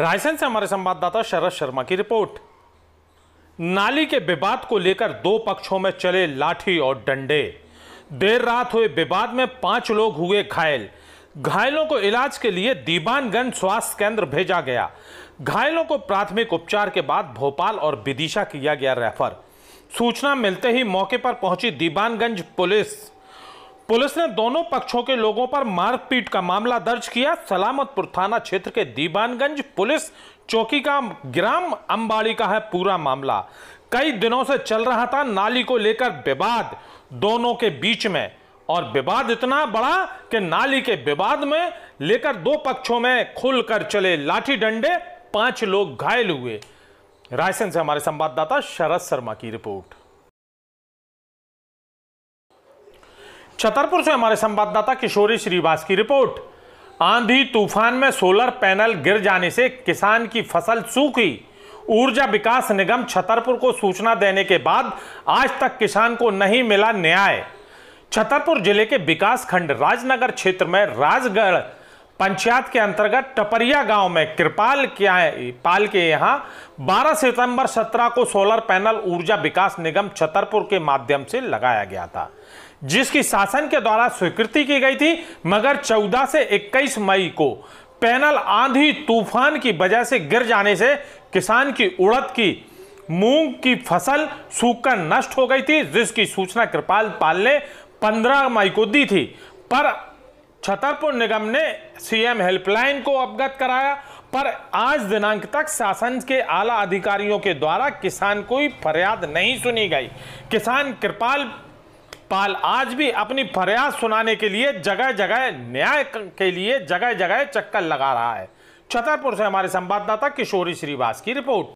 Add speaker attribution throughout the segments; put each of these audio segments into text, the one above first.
Speaker 1: रायसेन से हमारे संवाददाता शरद शर्मा की रिपोर्ट नाली के विवाद को लेकर दो पक्षों में चले लाठी और डंडे देर रात हुए विवाद में पांच लोग हुए घायल घायलों को इलाज के लिए दीवानगंज स्वास्थ्य केंद्र भेजा गया घायलों को प्राथमिक उपचार के बाद भोपाल और विदिशा किया गया रेफर सूचना मिलते ही मौके पर पहुंची दीवानगंज पुलिस पुलिस ने दोनों पक्षों के लोगों पर मारपीट का मामला दर्ज किया सलामतपुर थाना क्षेत्र के दीवानगंज पुलिस चौकी का ग्राम अंबाड़ी का है पूरा मामला कई दिनों से चल रहा था नाली को लेकर विवाद दोनों के बीच में और विवाद इतना बड़ा कि नाली के विवाद में लेकर दो पक्षों में खुलकर चले लाठी डंडे पांच लोग घायल हुए रायसेन से हमारे संवाददाता शरद शर्मा की रिपोर्ट छतरपुर से हमारे संवाददाता किशोरी श्रीवास की रिपोर्ट आंधी तूफान में सोलर पैनल गिर जाने से किसान की फसल सूखी ऊर्जा विकास निगम छतरपुर को सूचना देने के बाद आज तक किसान को नहीं मिला न्याय छतरपुर जिले के विकास खंड राजनगर क्षेत्र में राजगढ़ पंचायत के अंतर्गत टपरिया गांव में कृपाल क्या है पाल के यहां 12 सितंबर 17 को सोलर पैनल ऊर्जा विकास निगम छतरपुर के माध्यम से लगाया गया था जिसकी शासन के द्वारा स्वीकृति की गई थी मगर 14 से 21 मई को पैनल आंधी तूफान की वजह से गिर जाने से किसान की उड़द की मूंग की फसल सूखकर नष्ट हो गई थी जिसकी सूचना कृपाल पाल ने पंद्रह मई को दी थी पर छतरपुर निगम ने सीएम हेल्पलाइन को अवगत कराया पर आज दिनांक तक शासन के आला अधिकारियों के द्वारा किसान कोई फरियाद नहीं सुनी गई किसान कृपाल पाल आज भी अपनी फरियाद सुनाने के लिए जगह जगह न्याय के लिए जगह जगह चक्कर लगा रहा है छतरपुर से हमारे संवाददाता किशोरी श्रीवास की रिपोर्ट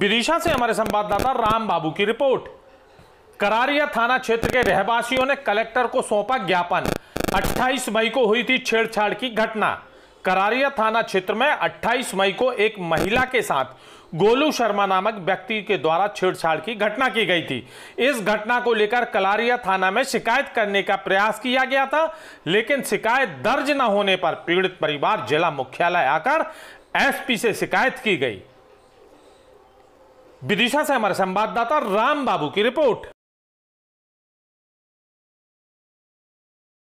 Speaker 1: विदिशा से हमारे संवाददाता राम बाबू की रिपोर्ट करारिया थाना क्षेत्र के रहवासियों ने कलेक्टर को सौंपा ज्ञापन 28 मई को हुई थी छेड़छाड़ की घटना करारिया थाना क्षेत्र में 28 मई को एक महिला के साथ गोलू शर्मा नामक व्यक्ति के द्वारा छेड़छाड़ की घटना की गई थी इस घटना को लेकर कलारिया थाना में शिकायत करने का प्रयास किया गया था लेकिन शिकायत दर्ज न होने पर पीड़ित परिवार जिला मुख्यालय आकर एसपी से शिकायत की गई विदिशा से हमारे संवाददाता राम बाबू की रिपोर्ट